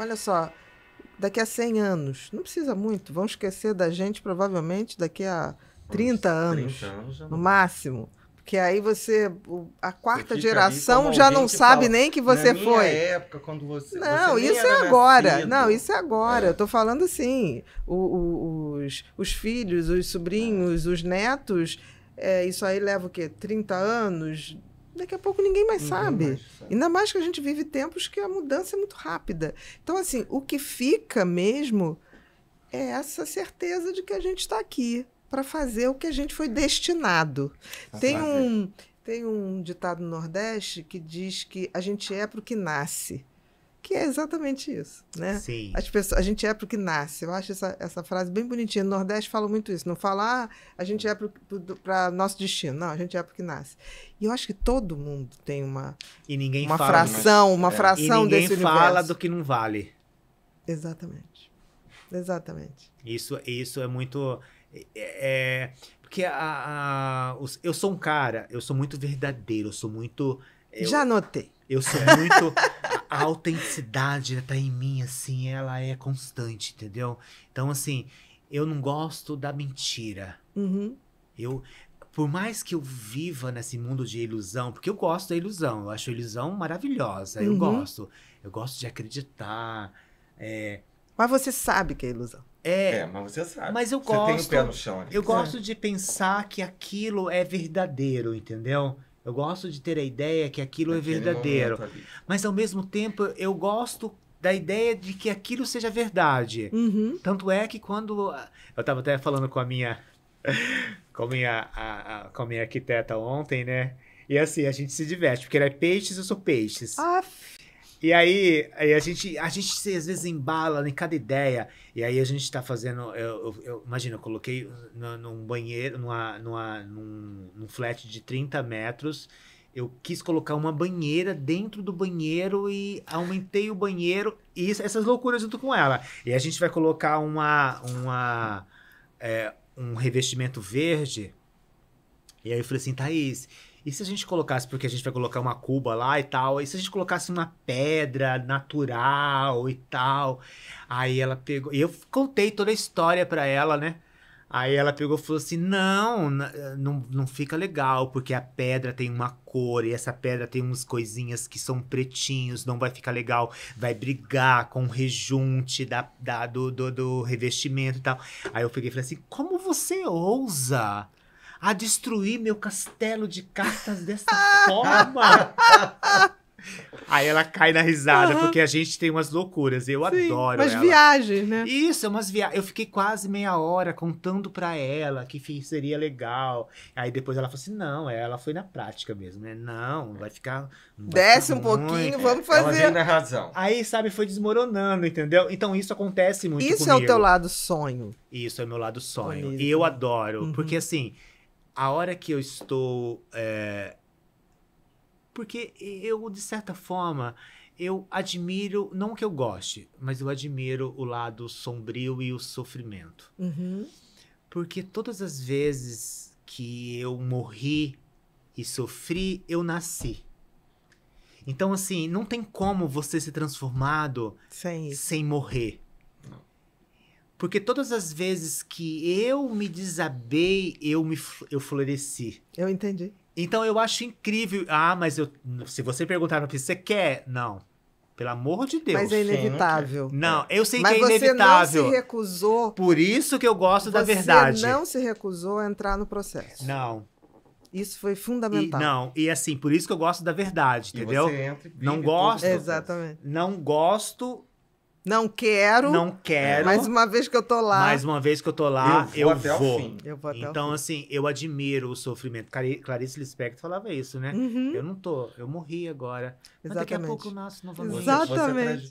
olha só, daqui a 100 anos, não precisa muito, vão esquecer da gente provavelmente daqui a 30 anos, 30 anos no máximo. Porque aí você, a quarta você geração já não sabe fala, nem que você foi. época, quando você. Não, você isso é agora. Nascido. Não, isso é agora. É. Eu tô falando assim: o, o, os, os filhos, os sobrinhos, é. os netos. É, isso aí leva o quê? 30 anos, daqui a pouco ninguém mais ninguém sabe. Mais sabe. Ainda mais que a gente vive tempos que a mudança é muito rápida. Então, assim, o que fica mesmo é essa certeza de que a gente está aqui para fazer o que a gente foi destinado. tem um, tem um ditado no Nordeste que diz que a gente é para o que nasce que é exatamente isso, né? Sim. As pessoas, a gente é o que nasce. Eu acho essa, essa frase bem bonitinha. No Nordeste fala muito isso. Não falar, ah, a gente é para nosso destino. Não, a gente é o que nasce. E eu acho que todo mundo tem uma e ninguém uma fala, né? fração, mas... uma é. e ninguém fala do que não vale. Exatamente, exatamente. Isso, isso é muito é, é, porque a, a os, eu sou um cara, eu sou muito verdadeiro, eu sou muito eu, Já notei. Eu sou muito. a autenticidade tá em mim, assim, ela é constante, entendeu? Então, assim, eu não gosto da mentira. Uhum. Eu, por mais que eu viva nesse mundo de ilusão, porque eu gosto da ilusão, eu acho a ilusão maravilhosa, uhum. eu gosto. Eu gosto de acreditar. É... Mas você sabe que é ilusão. É, é, mas você sabe. Mas eu você gosto. Tem o pé no chão, ali. eu gosto de pensar que aquilo é verdadeiro, entendeu? Eu gosto de ter a ideia que aquilo é verdadeiro. Mas ao mesmo tempo eu gosto da ideia de que aquilo seja verdade. Uhum. Tanto é que quando. Eu estava até falando com a minha. Com a minha, a, a, com a minha arquiteta ontem, né? E assim, a gente se diverte, porque ela é peixes, eu sou peixes. Ah, e aí, aí, a gente, a gente às vezes embala em né? cada ideia. E aí a gente tá fazendo. Eu, eu, eu imagina, eu coloquei no, num banheiro, numa, numa, num, num flat de 30 metros. Eu quis colocar uma banheira dentro do banheiro e aumentei o banheiro. E essas loucuras junto com ela. E a gente vai colocar uma, uma, é, um revestimento verde. E aí eu falei assim, Thaís, e se a gente colocasse, porque a gente vai colocar uma cuba lá e tal, e se a gente colocasse uma pedra natural e tal? Aí ela pegou. E eu contei toda a história para ela, né? Aí ela pegou e falou assim: não, não, não fica legal, porque a pedra tem uma cor e essa pedra tem umas coisinhas que são pretinhos, não vai ficar legal, vai brigar com o rejunte da, da do, do, do revestimento e tal. Aí eu peguei e falei assim: como você ousa? a destruir meu castelo de cartas dessa forma. Aí ela cai na risada, uhum. porque a gente tem umas loucuras. Eu Sim, adoro mas ela. viagens, né? Isso, é umas viagens. Eu fiquei quase meia hora contando pra ela que seria legal. Aí depois ela falou assim: não, é, ela foi na prática mesmo, né? Não, vai ficar. Desce um pouquinho, é, vamos fazer. Ela razão. Aí, sabe, foi desmoronando, entendeu? Então isso acontece muito isso comigo. Isso é o teu lado sonho. Isso é o meu lado sonho. E eu adoro. Uhum. Porque assim a hora que eu estou. É... Porque eu, de certa forma, eu admiro, não que eu goste, mas eu admiro o lado sombrio e o sofrimento. Uhum. Porque todas as vezes que eu morri e sofri, eu nasci. Então, assim, não tem como você ser transformado sem, sem morrer. Porque todas as vezes que eu me desabei, eu me eu floresci. Eu entendi. Então eu acho incrível. Ah, mas eu, se você perguntar para você quer? Não. Pelo amor de Deus. Mas é inevitável. Não, eu sei mas que é inevitável. Você não se recusou. Por isso que eu gosto você da verdade. Você não se recusou a entrar no processo. Não. Isso foi fundamental. E, não, e assim, por isso que eu gosto da verdade, entendeu? E você entra e não gosto. Exatamente. Não gosto não quero. Não quero. Mais uma vez que eu tô lá. Mais uma vez que eu tô lá, eu vou. Eu até vou. O fim. Eu vou até então, assim, eu admiro o sofrimento. Clarice Lispector falava isso, né? Uhum. Eu não tô, eu morri agora. Exatamente. Mas daqui a pouco eu nasço novamente. Exatamente.